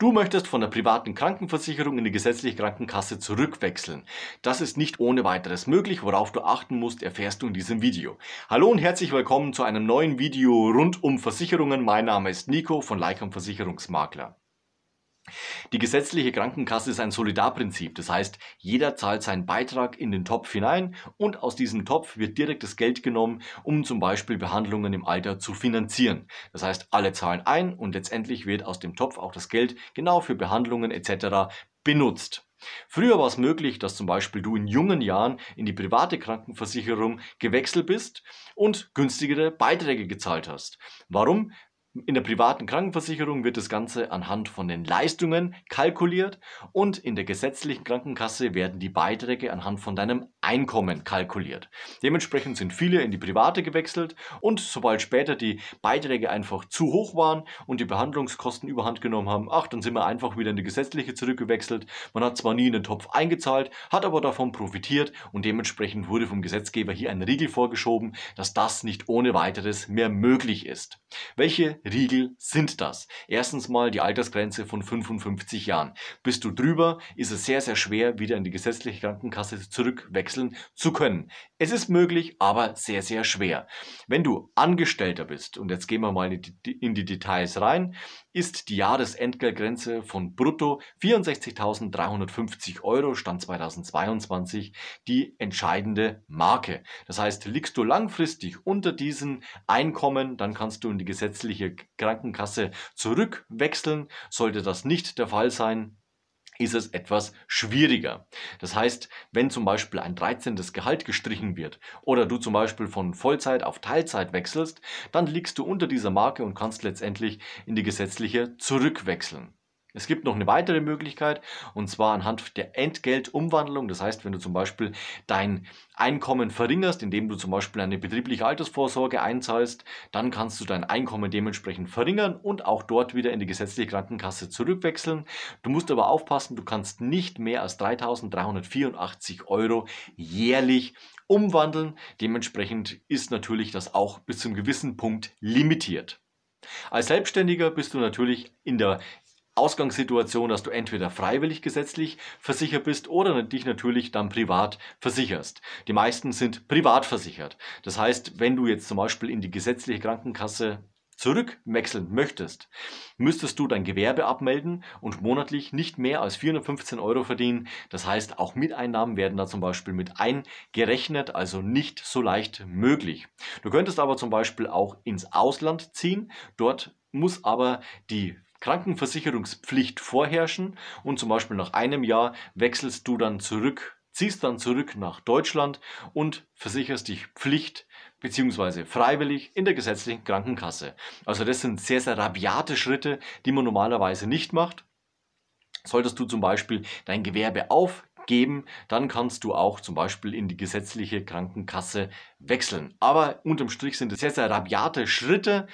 Du möchtest von der privaten Krankenversicherung in die gesetzliche Krankenkasse zurückwechseln. Das ist nicht ohne weiteres möglich, worauf du achten musst, erfährst du in diesem Video. Hallo und herzlich willkommen zu einem neuen Video rund um Versicherungen. Mein Name ist Nico von Leikam Versicherungsmakler. Die gesetzliche Krankenkasse ist ein Solidarprinzip, das heißt, jeder zahlt seinen Beitrag in den Topf hinein und aus diesem Topf wird direkt das Geld genommen, um zum Beispiel Behandlungen im Alter zu finanzieren. Das heißt, alle zahlen ein und letztendlich wird aus dem Topf auch das Geld genau für Behandlungen etc. benutzt. Früher war es möglich, dass zum Beispiel du in jungen Jahren in die private Krankenversicherung gewechselt bist und günstigere Beiträge gezahlt hast. Warum? In der privaten Krankenversicherung wird das Ganze anhand von den Leistungen kalkuliert und in der gesetzlichen Krankenkasse werden die Beiträge anhand von deinem Einkommen kalkuliert. Dementsprechend sind viele in die private gewechselt und sobald später die Beiträge einfach zu hoch waren und die Behandlungskosten überhand genommen haben, ach, dann sind wir einfach wieder in die gesetzliche zurückgewechselt. Man hat zwar nie in den Topf eingezahlt, hat aber davon profitiert und dementsprechend wurde vom Gesetzgeber hier ein Riegel vorgeschoben, dass das nicht ohne weiteres mehr möglich ist. Welche Riegel sind das? Erstens mal die Altersgrenze von 55 Jahren. Bist du drüber, ist es sehr, sehr schwer, wieder in die gesetzliche Krankenkasse zurückwechseln wechseln zu können. Es ist möglich, aber sehr, sehr schwer. Wenn du Angestellter bist, und jetzt gehen wir mal in die Details rein, ist die Jahresentgeltgrenze von brutto 64.350 Euro Stand 2022 die entscheidende Marke. Das heißt, liegst du langfristig unter diesen Einkommen, dann kannst du in die gesetzliche Krankenkasse zurückwechseln. Sollte das nicht der Fall sein, ist es etwas schwieriger. Das heißt, wenn zum Beispiel ein 13. Gehalt gestrichen wird oder du zum Beispiel von Vollzeit auf Teilzeit wechselst, dann liegst du unter dieser Marke und kannst letztendlich in die gesetzliche zurückwechseln. Es gibt noch eine weitere Möglichkeit und zwar anhand der Entgeltumwandlung. Das heißt, wenn du zum Beispiel dein Einkommen verringerst, indem du zum Beispiel eine betriebliche Altersvorsorge einzahlst, dann kannst du dein Einkommen dementsprechend verringern und auch dort wieder in die gesetzliche Krankenkasse zurückwechseln. Du musst aber aufpassen, du kannst nicht mehr als 3.384 Euro jährlich umwandeln. Dementsprechend ist natürlich das auch bis zum gewissen Punkt limitiert. Als Selbstständiger bist du natürlich in der Ausgangssituation, dass du entweder freiwillig gesetzlich versichert bist oder dich natürlich dann privat versicherst. Die meisten sind privat versichert. Das heißt, wenn du jetzt zum Beispiel in die gesetzliche Krankenkasse zurückwechseln möchtest, müsstest du dein Gewerbe abmelden und monatlich nicht mehr als 415 Euro verdienen. Das heißt, auch Miteinnahmen werden da zum Beispiel mit eingerechnet, also nicht so leicht möglich. Du könntest aber zum Beispiel auch ins Ausland ziehen. Dort muss aber die Krankenversicherungspflicht vorherrschen und zum Beispiel nach einem Jahr wechselst du dann zurück, ziehst dann zurück nach Deutschland und versicherst dich Pflicht bzw. freiwillig in der gesetzlichen Krankenkasse. Also das sind sehr, sehr rabiate Schritte, die man normalerweise nicht macht. Solltest du zum Beispiel dein Gewerbe aufgeben, dann kannst du auch zum Beispiel in die gesetzliche Krankenkasse wechseln. Aber unterm Strich sind es sehr, sehr rabiate Schritte,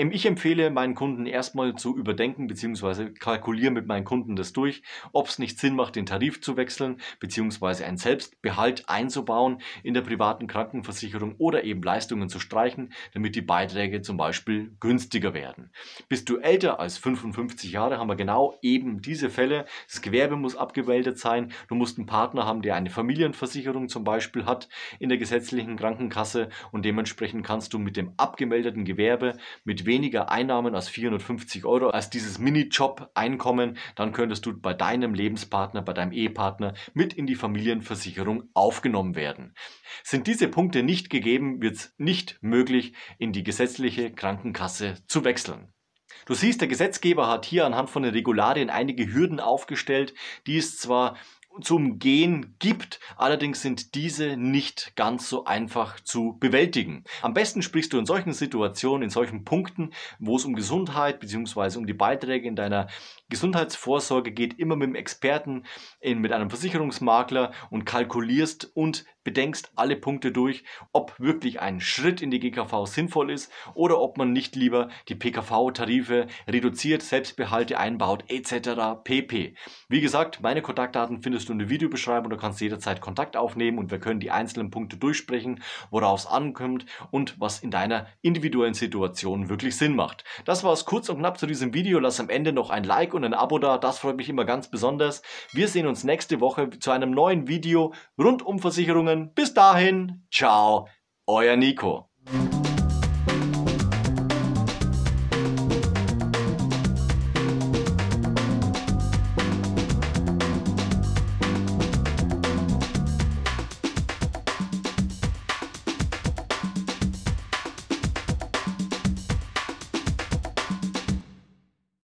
ich empfehle meinen Kunden erstmal zu überdenken bzw. kalkuliere mit meinen Kunden das durch, ob es nicht Sinn macht, den Tarif zu wechseln bzw. einen Selbstbehalt einzubauen in der privaten Krankenversicherung oder eben Leistungen zu streichen, damit die Beiträge zum Beispiel günstiger werden. Bist du älter als 55 Jahre, haben wir genau eben diese Fälle. Das Gewerbe muss abgemeldet sein, du musst einen Partner haben, der eine Familienversicherung zum Beispiel hat in der gesetzlichen Krankenkasse und dementsprechend kannst du mit dem abgemeldeten Gewerbe, mit weniger Einnahmen als 450 Euro, als dieses Minijob-Einkommen, dann könntest du bei deinem Lebenspartner, bei deinem Ehepartner mit in die Familienversicherung aufgenommen werden. Sind diese Punkte nicht gegeben, wird es nicht möglich, in die gesetzliche Krankenkasse zu wechseln. Du siehst, der Gesetzgeber hat hier anhand von den Regularien einige Hürden aufgestellt, die es zwar zum Gehen gibt. Allerdings sind diese nicht ganz so einfach zu bewältigen. Am besten sprichst du in solchen Situationen, in solchen Punkten, wo es um Gesundheit bzw. um die Beiträge in deiner Gesundheitsvorsorge geht, immer mit einem Experten, in, mit einem Versicherungsmakler und kalkulierst und bedenkst alle Punkte durch, ob wirklich ein Schritt in die GKV sinnvoll ist oder ob man nicht lieber die PKV-Tarife reduziert, Selbstbehalte einbaut etc. pp. Wie gesagt, meine Kontaktdaten findest du nicht nur eine Videobeschreibung, du kannst jederzeit Kontakt aufnehmen und wir können die einzelnen Punkte durchsprechen, worauf es ankommt und was in deiner individuellen Situation wirklich Sinn macht. Das war es kurz und knapp zu diesem Video. Lass am Ende noch ein Like und ein Abo da, das freut mich immer ganz besonders. Wir sehen uns nächste Woche zu einem neuen Video rund um Versicherungen. Bis dahin, ciao, euer Nico.